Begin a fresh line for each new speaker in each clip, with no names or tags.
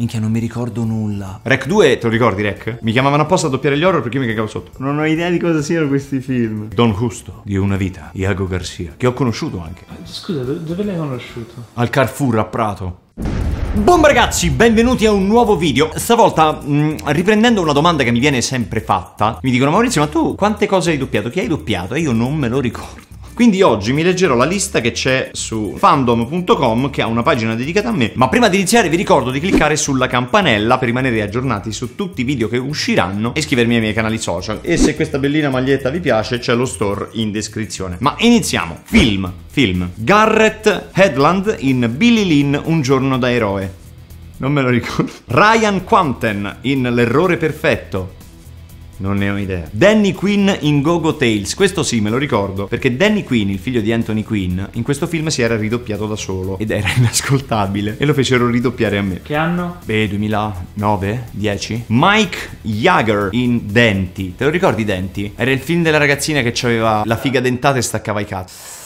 Minchia, non mi ricordo nulla. Rec 2, te lo ricordi, Rec? Mi chiamavano apposta a doppiare gli horror perché io mi cagavo sotto. Non ho idea di cosa siano questi film. Don Justo, di Una Vita, Iago Garcia, che ho conosciuto anche. Eh, scusa, dove l'hai conosciuto? Al Carrefour a Prato. Buon ragazzi, benvenuti a un nuovo video. Stavolta, mh, mm, riprendendo una domanda che mi viene sempre fatta, mi dicono Maurizio, ma tu quante cose hai doppiato? Chi hai doppiato? E io non me lo ricordo. Quindi oggi mi leggerò la lista che c'è su fandom.com che ha una pagina dedicata a me. Ma prima di iniziare vi ricordo di cliccare sulla campanella per rimanere aggiornati su tutti i video che usciranno e iscrivermi ai miei canali social. E se questa bellina maglietta vi piace c'è lo store in descrizione. Ma iniziamo. Film. Film. Garrett Headland in Billy Lynn Un giorno da eroe. Non me lo ricordo. Ryan Quanten in L'errore perfetto. Non ne ho idea. Danny Quinn in Gogo Tales, questo sì me lo ricordo, perché Danny Quinn, il figlio di Anthony Quinn, in questo film si era ridoppiato da solo ed era inascoltabile e lo fecero ridoppiare a me. Che anno? Beh, 2009, 10. Mike Jagger in Denti. Te lo ricordi Denti? Era il film della ragazzina che aveva la figa dentata e staccava i cazzi.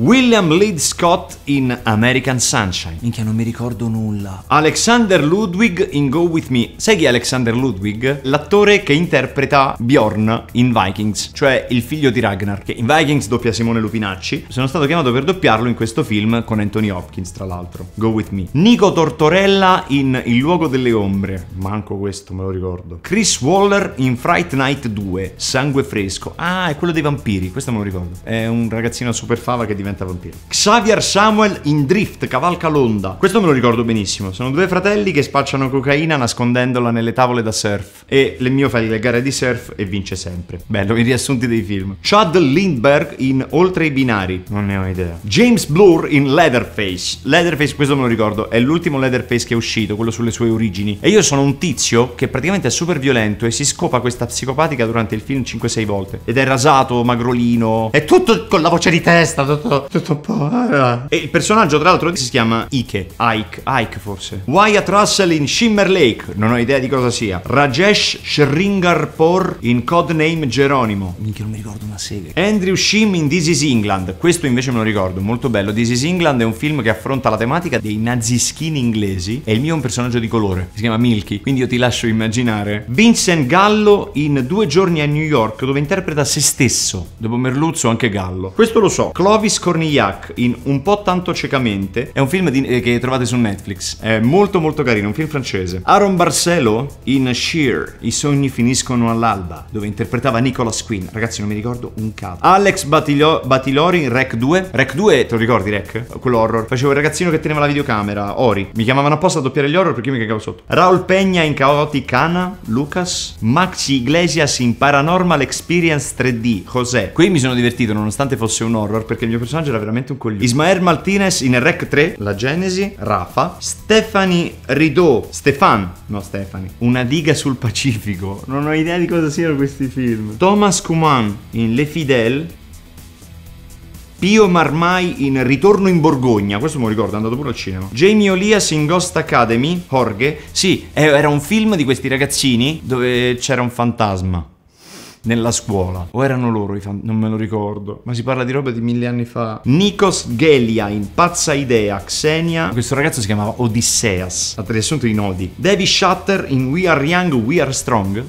William Lead Scott in American Sunshine. Minchia, non mi ricordo nulla. Alexander Ludwig in Go With Me. Sai chi è Alexander Ludwig? L'attore che interpreta Bjorn in Vikings, cioè il figlio di Ragnar, che in Vikings doppia Simone Lupinacci. Sono stato chiamato per doppiarlo in questo film con Anthony Hopkins, tra l'altro. Go With Me. Nico Tortorella in Il luogo delle ombre. Manco questo me lo ricordo. Chris Waller in Fright Night 2, Sangue fresco. Ah, è quello dei vampiri, questo me lo ricordo. È un ragazzino super fava che diventa diventa vampiro. Xavier Samuel in Drift, cavalca l'onda. Questo me lo ricordo benissimo. Sono due fratelli che spacciano cocaina nascondendola nelle tavole da surf. E le mio fa le gare di surf e vince sempre. Bello, i riassunti dei film. Chad Lindbergh in Oltre i binari. Non ne ho idea. James Blur in Leatherface. Leatherface, questo me lo ricordo, è l'ultimo Leatherface che è uscito, quello sulle sue origini. E io sono un tizio che praticamente è super violento e si scopa questa psicopatica durante il film 5-6 volte. Ed è rasato, magrolino. È tutto con la voce di testa, tutto tutto un po'. Ah. E il personaggio, tra l'altro, si chiama Ike. Ike, Ike forse. Wyatt Russell in Shimmer Lake, non ho idea di cosa sia. Rajesh Shringarpor in Codename Geronimo. Minchia, non mi ricordo una serie. Andrew Shim in This is England. Questo invece me lo ricordo, molto bello. This is England è un film che affronta la tematica dei nazischini inglesi. E il mio è un personaggio di colore. Si chiama Milky. Quindi io ti lascio immaginare. Vincent Gallo in Due giorni a New York, dove interpreta se stesso. Dopo Merluzzo, anche Gallo. Questo lo so. Clovis Scornigliac in Un po' tanto ciecamente è un film di, eh, che trovate su Netflix. È molto molto carino, un film francese. Aaron Barcelo in Sheer, I sogni finiscono all'alba, dove interpretava Nicolas Quinn. Ragazzi, non mi ricordo un capo. Alex Batilio- Batilori in Rec 2. Rec 2, te lo ricordi Rec? Quello horror. Facevo il ragazzino che teneva la videocamera, Ori. Mi chiamavano apposta a doppiare gli horror perché io mi cagavo sotto. Raul Pegna in Caoticana, Lucas. Maxi Iglesias in Paranormal Experience 3D, José. Qui mi sono divertito nonostante fosse un horror perché il mio personaggio personaggio era veramente un coglione. Ismael Martinez in Rec 3, La Genesi, Rafa, Stefani Rideau, Stefan, no Stefani, Una diga sul Pacifico. Non ho idea di cosa siano questi film. Thomas Kuman in Le Fidel, Pio Marmai in Ritorno in Borgogna, questo me lo ricordo, è andato pure al cinema. Jamie Olias in Ghost Academy, Jorge, sì, era un film di questi ragazzini dove c'era un fantasma nella scuola. O erano loro i fan, non me lo ricordo. Ma si parla di roba di mille anni fa. Nikos Gelia, in pazza idea, Xenia. Questo ragazzo si chiamava Odisseas. Ha riassunto i nodi. Davy Shutter in We Are Young, We Are Strong.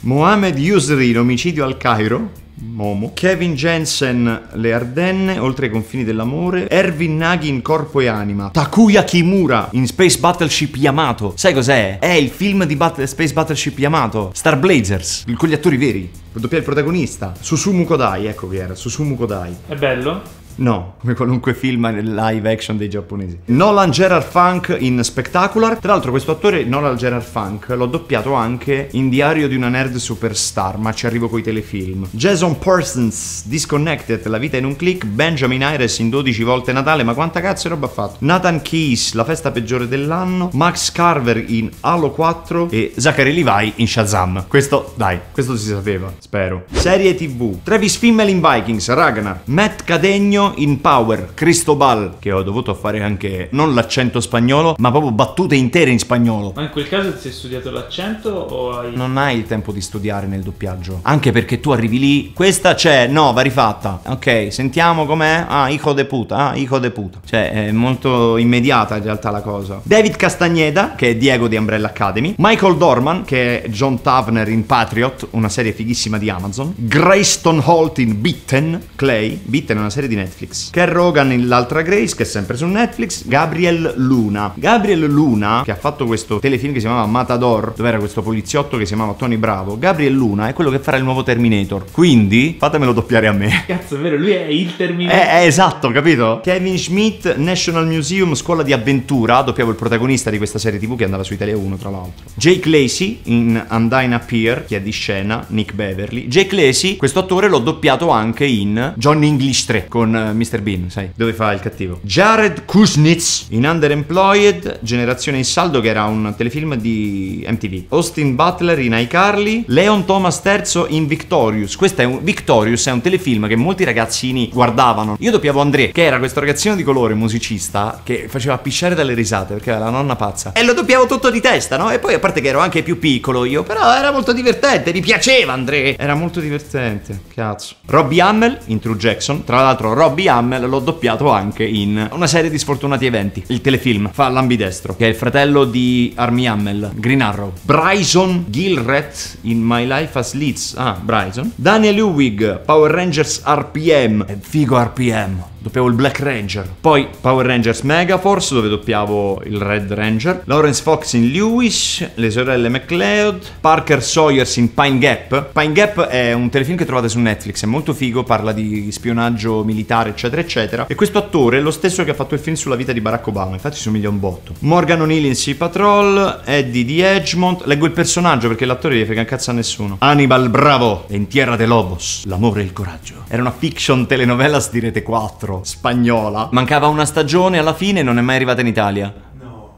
Mohamed Yusri in Omicidio al Cairo. Momo. Kevin Jensen, Le Ardenne, Oltre ai confini dell'amore. Erwin Nagy in corpo e anima. Takuya Kimura in Space Battleship Yamato. Sai cos'è? È il film di Bat Space Battleship Yamato. Star Blazers, con gli attori veri. Doppia il protagonista. Susumu Kodai, ecco chi era. Susumu Kodai. È bello? No, come qualunque film live action dei giapponesi. Nolan Gerard Funk in Spectacular. Tra l'altro questo attore, Nolan Gerard Funk, l'ho doppiato anche in Diario di una Nerd Superstar, ma ci arrivo coi telefilm. Jason Parsons, Disconnected, La vita in un click. Benjamin Iris in 12 volte Natale, ma quanta cazzo roba ha fatto? Nathan Keys, La festa peggiore dell'anno. Max Carver in Halo 4 e Zachary Levi in Shazam. Questo, dai, questo si sapeva, spero. Serie TV. Travis Fimmel in Vikings, Ragnar. Matt Cadegno in Power, Cristobal, che ho dovuto fare anche non l'accento spagnolo, ma proprio battute intere in spagnolo. Ma in quel caso ti sei studiato l'accento o hai... Non hai il tempo di studiare nel doppiaggio, anche perché tu arrivi lì, questa c'è, no, va rifatta. Ok, sentiamo com'è. Ah, hijo de puta, ah, hijo de puta. Cioè, è molto immediata in realtà la cosa. David Castagneda, che è Diego di Umbrella Academy, Michael Dorman, che è John Tavner in Patriot, una serie fighissima di Amazon, Grayston Holt in Bitten, Clay, Bitten è una serie di Netflix, Netflix. Ker Rogan in L'altra Grace, che è sempre su Netflix. Gabriel Luna. Gabriel Luna, che ha fatto questo telefilm che si chiamava Matador, dove era questo poliziotto che si chiamava Tony Bravo. Gabriel Luna è quello che farà il nuovo Terminator. Quindi fatemelo doppiare a me. Cazzo, è vero, lui è il Terminator. È, eh, è eh, esatto, capito? Kevin Schmidt, National Museum, scuola di avventura. Doppiavo il protagonista di questa serie TV che andava su Italia 1, tra l'altro. Jake Lacey in Andina Pier, che è di scena, Nick Beverly. Jake Lacey, questo attore l'ho doppiato anche in Johnny English 3 con eh, Mr. Bean, sai, dove fa il cattivo. Jared Kuznets in Underemployed, Generazione in Saldo, che era un telefilm di MTV. Austin Butler in iCarly, Leon Thomas III in Victorious. Questo è un Victorious è un telefilm che molti ragazzini guardavano. Io doppiavo André, che era questo ragazzino di colore musicista che faceva pisciare dalle risate perché era la nonna pazza. E lo doppiavo tutto di testa, no? E poi a parte che ero anche più piccolo io, però era molto divertente, mi piaceva André. Era molto divertente, cazzo. Robbie Hammel in True Jackson, tra l'altro Rob Robbie Hammer l'ho doppiato anche in una serie di sfortunati eventi, il telefilm, fa l'ambidestro, che è il fratello di Armie Hammer, Green Arrow, Bryson Gilret in My Life as Leeds, ah Bryson, Daniel Hewig, Power Rangers RPM, è figo RPM, doppiavo il Black Ranger. Poi Power Rangers Megaforce, dove doppiavo il Red Ranger. Lawrence Fox in Lewis, le sorelle McLeod. Parker Sawyers in Pine Gap. Pine Gap è un telefilm che trovate su Netflix, è molto figo, parla di spionaggio militare, eccetera, eccetera. E questo attore è lo stesso che ha fatto il film sulla vita di Barack Obama, infatti somiglia un botto. Morgan O'Neill in Sea Patrol, Eddie di Edgemont. Leggo il personaggio perché l'attore gli frega un cazzo a nessuno. Hannibal Bravo in Tierra de Lobos, l'amore e il coraggio. Era una fiction telenovelas Rete 4 dentro, spagnola. Mancava una stagione alla fine e non è mai arrivata in Italia. No.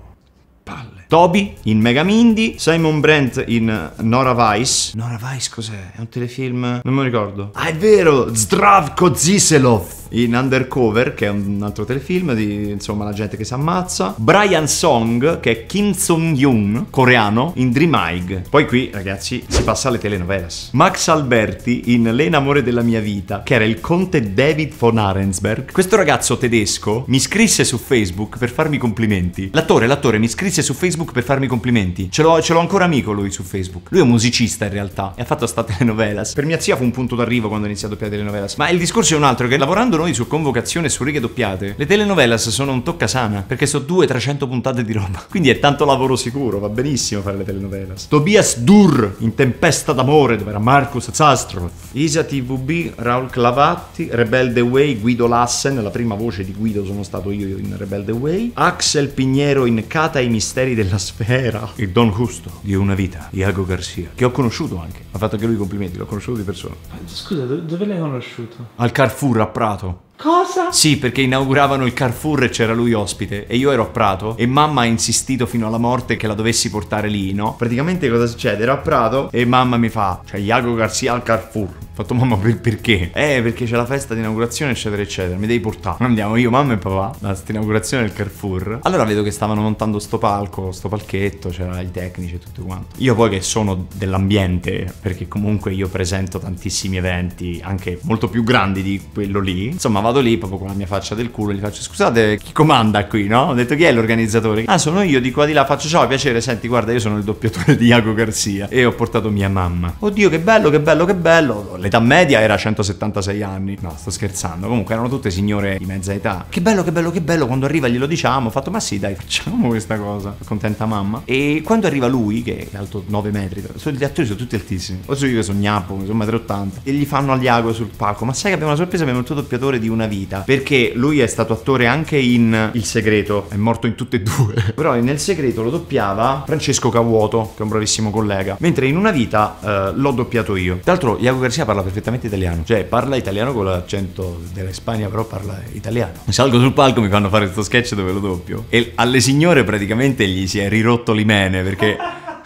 Palle. Toby in Megamindi, Simon Brent in eh, Nora Weiss. Nora Weiss cos'è? È un telefilm... Non me lo ricordo. Ah, è vero! Zdravko Ziselov! in Undercover, che è un altro telefilm di insomma la gente che si ammazza. Brian Song, che è Kim sung yoon coreano, in Dream High. Poi qui, ragazzi, si passa alle telenovelas. Max Alberti in L'enamore della mia vita, che era il conte David von Arensberg. Questo ragazzo tedesco mi scrisse su Facebook per farmi complimenti. L'attore, l'attore mi scrisse su Facebook per farmi complimenti. Ce l'ho, ce l'ho ancora amico lui su Facebook. Lui è un musicista in realtà e ha fatto sta telenovelas. Per mia zia fu un punto d'arrivo quando ho iniziato a più telenovelas. Ma il discorso è un altro, che lavorando canzoni su convocazione e su righe doppiate. Le telenovelas sono un toccasana, perché so due 300 puntate di roba. Quindi è tanto lavoro sicuro, va benissimo fare le telenovelas. Tobias Dur, in Tempesta d'amore, dove era Marcus Zastro. Isa TVB, Raul Clavatti, Rebelde Way, Guido Lassen, la prima voce di Guido sono stato io in Rebelde Way. Axel Pignero in Cata i misteri della sfera. Il Don Justo di Una Vita, Iago Garcia, che ho conosciuto anche. Ha fatto anche lui complimenti, l'ho conosciuto di persona. Scusa, dove l'hai conosciuto? Al Carrefour a Prato. Cosa? Sì, perché inauguravano il Carrefour e c'era lui ospite e io ero a Prato e mamma ha insistito fino alla morte che la dovessi portare lì, no? Praticamente cosa succede? Ero a Prato e mamma mi fa, cioè Iago Garcia al Carrefour. Ho fatto mamma per perché? Eh perché c'è la festa di inaugurazione eccetera eccetera Mi devi portare Andiamo io mamma e papà A sta inaugurazione del Carrefour Allora vedo che stavano montando sto palco Sto palchetto C'erano i tecnici e tutto quanto Io poi che sono dell'ambiente Perché comunque io presento tantissimi eventi Anche molto più grandi di quello lì Insomma vado lì proprio con la mia faccia del culo E gli faccio scusate chi comanda qui no? Ho detto chi è l'organizzatore? Ah sono io di qua di là Faccio ciao piacere Senti guarda io sono il doppiatore di Iago Garcia E ho portato mia mamma Oddio che bello che bello che bello Le l'età media era 176 anni. No, sto scherzando. Comunque erano tutte signore di mezza età. Che bello, che bello, che bello. Quando arriva glielo diciamo. Ho fatto, ma sì, dai, facciamo questa cosa. Contenta mamma. E quando arriva lui, che è alto 9 metri, gli attori sono tutti altissimi. O so io che sono gnappo, sono 1,80 m. E gli fanno agliago sul palco. Ma sai che abbiamo una sorpresa? Abbiamo il tuo doppiatore di una vita. Perché lui è stato attore anche in Il Segreto. È morto in tutte e due. Però nel Segreto lo doppiava Francesco Cavuoto, che è un bravissimo collega. Mentre in una vita eh, l'ho doppiato io. Tra l'altro, Iago Garcia parla perfettamente italiano, cioè parla italiano con l'accento della Spagna, però parla italiano. Salgo sul palco, mi fanno fare questo sketch dove lo doppio e alle signore praticamente gli si è rirotto l'imene perché...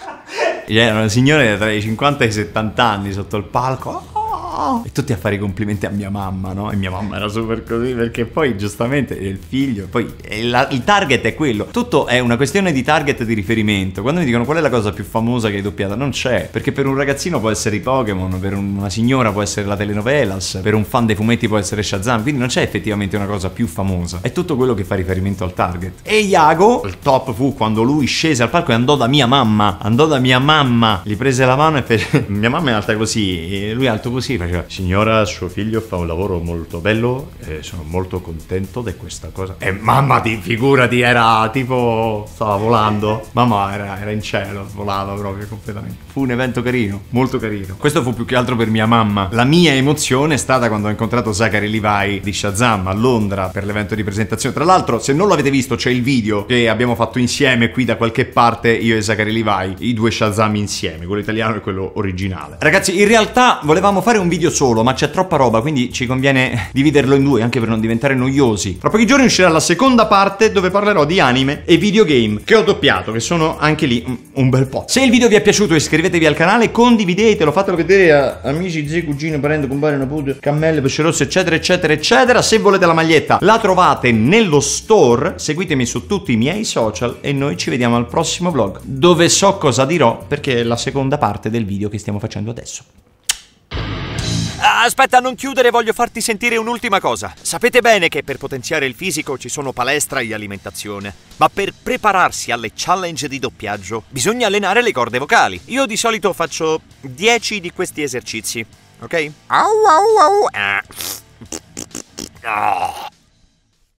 C'era cioè, una signora tra i 50 e i 70 anni sotto il palco. Oh. E tutti a fare i complimenti a mia mamma, no? E mia mamma era super così perché poi giustamente è il figlio, poi eh, la, il target è quello. Tutto è una questione di target di riferimento. Quando mi dicono qual è la cosa più famosa che hai doppiato, non c'è. Perché per un ragazzino può essere i Pokémon, per una signora può essere la telenovelas, per un fan dei fumetti può essere Shazam, quindi non c'è effettivamente una cosa più famosa. È tutto quello che fa riferimento al target. E Iago, il top fu quando lui scese al palco e andò da mia mamma. Andò da mia mamma, gli prese la mano e fece... mia mamma è alta così, e lui è alto così, cioè, signora, suo figlio fa un lavoro molto bello e sono molto contento di questa cosa. E mamma ti figurati, era tipo stava volando. Mamma era, era in cielo, volava proprio completamente. Fu un evento carino, molto carino. Questo fu più che altro per mia mamma. La mia emozione è stata quando ho incontrato Zachary Levi di Shazam a Londra per l'evento di presentazione. Tra l'altro, se non l'avete visto, c'è il video che abbiamo fatto insieme qui da qualche parte io e Zachary Levi, i due Shazam insieme, quello italiano e quello originale. Ragazzi, in realtà volevamo fare un video video solo, ma c'è troppa roba, quindi ci conviene dividerlo in due anche per non diventare noiosi. Tra pochi giorni uscirà la seconda parte dove parlerò di anime e videogame che ho doppiato, che sono anche lì un bel po'. Se il video vi è piaciuto iscrivetevi al canale, condividetelo, fatelo vedere a amici, zii, cugino, parente, compagno, nipote, cammelle, pesce rosse, eccetera, eccetera, eccetera. Se volete la maglietta la trovate nello store, seguitemi su tutti i miei social e noi ci vediamo al prossimo vlog dove so cosa dirò perché è la seconda parte del video che stiamo facendo adesso. Aspetta, non chiudere, voglio farti sentire un'ultima cosa. Sapete bene che per potenziare il fisico ci sono palestra e alimentazione, ma per prepararsi alle challenge di doppiaggio bisogna allenare le corde vocali. Io di solito faccio 10 di questi esercizi, ok? Au au au. Ah. ah.